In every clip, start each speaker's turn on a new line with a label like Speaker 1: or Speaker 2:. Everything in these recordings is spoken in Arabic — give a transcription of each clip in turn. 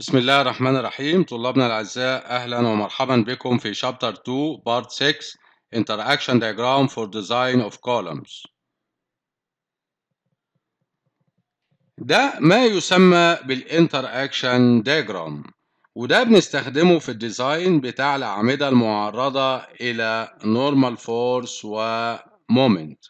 Speaker 1: بسم الله الرحمن الرحيم طلابنا الأعزاء أهلا ومرحبا بكم في شابتر 2 بارت 6 Interaction Diagram for Design of Columns ده ما يسمى بالإنتراكشن diagram وده بنستخدمه في الديزاين بتاع الأعمدة المعرضة إلى نورمال فورس ومومنت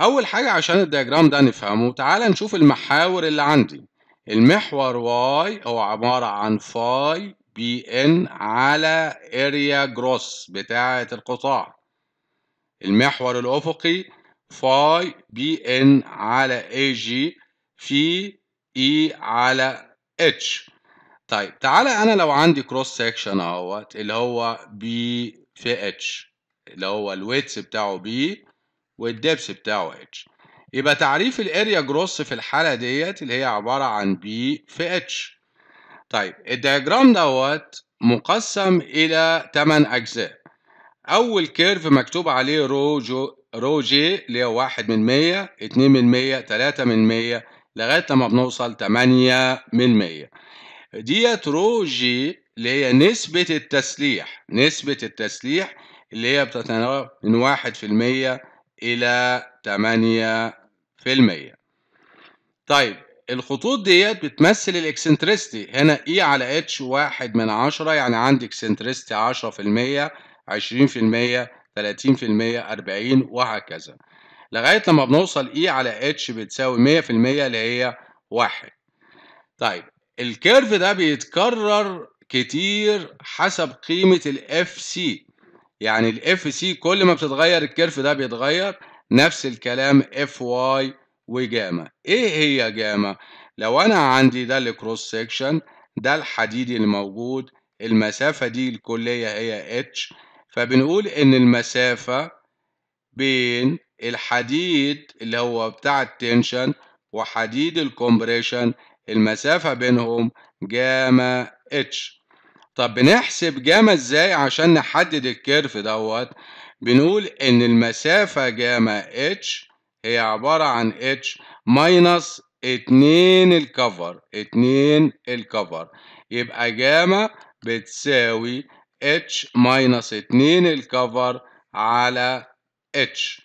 Speaker 1: أول حاجة عشان الدياجرام ده نفهمه تعال نشوف المحاور اللي عندي المحور واي هو عبارة عن فاي بي ان على اريا جروس بتاعة القطاع المحور الأفقي فاي بي ان على اي جي في اي e على اتش طيب تعالى انا لو عندي كروس سيكشن اهوت اللي هو بي في اتش اللي هو الويتس بتاعه بي والدبس بتاعه اتش يبقى تعريف الاريا جروس في الحالة ديت اللي هي عبارة عن بي في اتش طيب الدياجرام دوت مقسم إلى 8 أجزاء أول كيرف مكتوب عليه رو جو رو جي اللي هو 1 من 100 2 من 100 3 من 100 لغاية لما بنوصل 8 من 100 ديت رو جي اللي هي نسبة التسليح نسبة التسليح اللي هي بتتناول من 1% إلى 8 في المية طيب الخطوط ديت بتمثل الاكسنتريستي هنا اي e على اتش واحد من عشرة يعني عندي اكسنتريستي عشرة في المية عشرين في المية تلاتين في المية أربعين وهكذا لغاية لما بنوصل اي e على اتش بتساوي مية في المية اللي هي واحد طيب الكيرف ده بيتكرر كتير حسب قيمة ال سي يعني ال سي كل ما بتتغير الكيرف ده بيتغير نفس الكلام اف واي وجاما ايه هي جاما لو انا عندي ده الكروس سيكشن ده الحديد اللي موجود المسافة دي الكلية هي اتش فبنقول ان المسافة بين الحديد اللي هو بتاع التنشن وحديد الكومبريشن المسافة بينهم جاما اتش طب بنحسب جاما ازاي عشان نحدد الكيرف دوت بنقول إن المسافة جاما اتش هي عبارة عن اتش ماينص اتنين الكفر اتنين الكفر يبقى جاما بتساوي اتش ماينص اتنين الكفر على اتش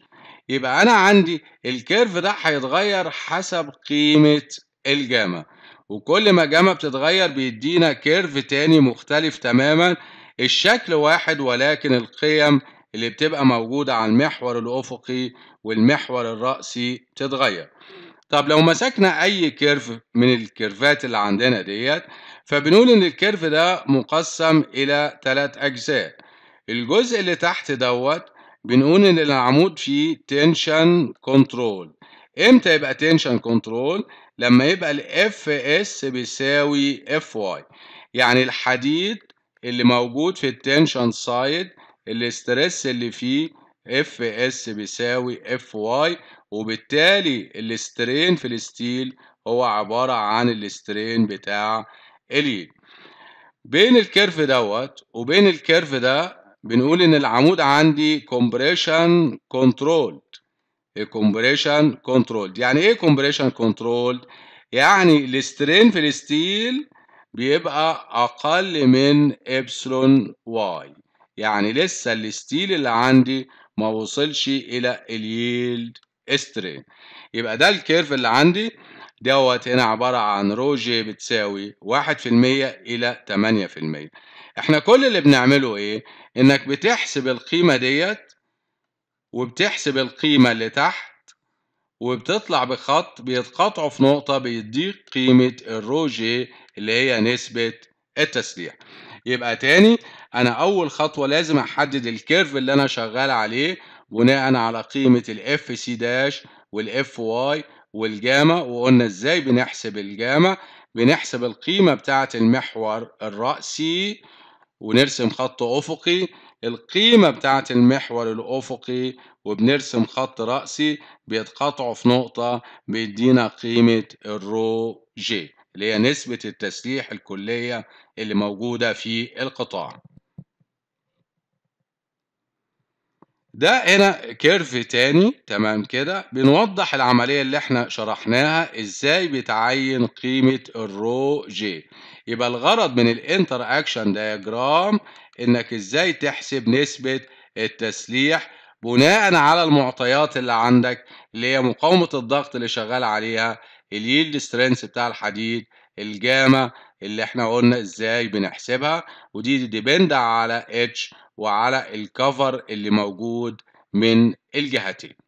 Speaker 1: يبقى أنا عندي الكيرف ده هيتغير حسب قيمة الجاما وكل ما جاما بتتغير بيدينا كيرف تاني مختلف تماما الشكل واحد ولكن القيم اللي بتبقى موجودة على المحور الأفقي والمحور الرأسي تتغير طب لو مسكنا أي كيرف من الكيرفات اللي عندنا ديت فبنقول إن الكيرف ده مقسم إلى ثلاث أجزاء الجزء اللي تحت دوت بنقول إن العمود فيه تنشن كنترول امتى يبقى تنشن كنترول لما يبقى الـ FS بيساوي FY يعني الحديد اللي موجود في التنشن سايد الاسترس اللي فيه اف اس بيساوي اف واي وبالتالي الاسترين في الستيل هو عبارة عن الاسترين بتاع اليد بين الكيرف دوت وبين الكيرف ده بنقول ان العمود عندي compression controlled الكمبريشن كنترول يعني ايه كومبريشن كنترول يعني الاسترين في الستيل بيبقى اقل من ابسلون واي يعني لسه الستيل اللي عندي ما وصلش الى اليلد استرين يبقى ده الكيرف اللي عندي دوت هنا عبارة عن رو جي بتساوي واحد في المية إلى تمانية في المية احنا كل اللي بنعمله ايه انك بتحسب القيمة ديت وبتحسب القيمة اللي تحت وبتطلع بخط بيتقاطعوا في نقطة بيديك قيمة الرو جي اللي هي نسبة التسليح يبقى تاني انا اول خطوه لازم احدد الكيرف اللي انا شغال عليه بناء على قيمه الاف سي داش والاف واي والجاما وقلنا ازاي بنحسب الجاما بنحسب القيمه بتاعه المحور الراسي ونرسم خط افقي القيمة بتاعة المحور الأفقي وبنرسم خط رأسي بيتقاطعوا في نقطة بيدينا قيمة الرو جي اللي هي نسبة التسليح الكلية اللي موجودة في القطاع ده هنا كيرف تاني تمام كده بنوضح العملية اللي احنا شرحناها ازاي بتعين قيمة الرو جي يبقى الغرض من الانتر اكشن دياجرام انك ازاي تحسب نسبة التسليح بناء على المعطيات اللي عندك اللي هي مقاومة الضغط اللي شغال عليها اليلد سترينث بتاع الحديد الجاما اللي احنا قلنا ازاي بنحسبها ودي ديبند على اتش وعلى الكفر اللي موجود من الجهتين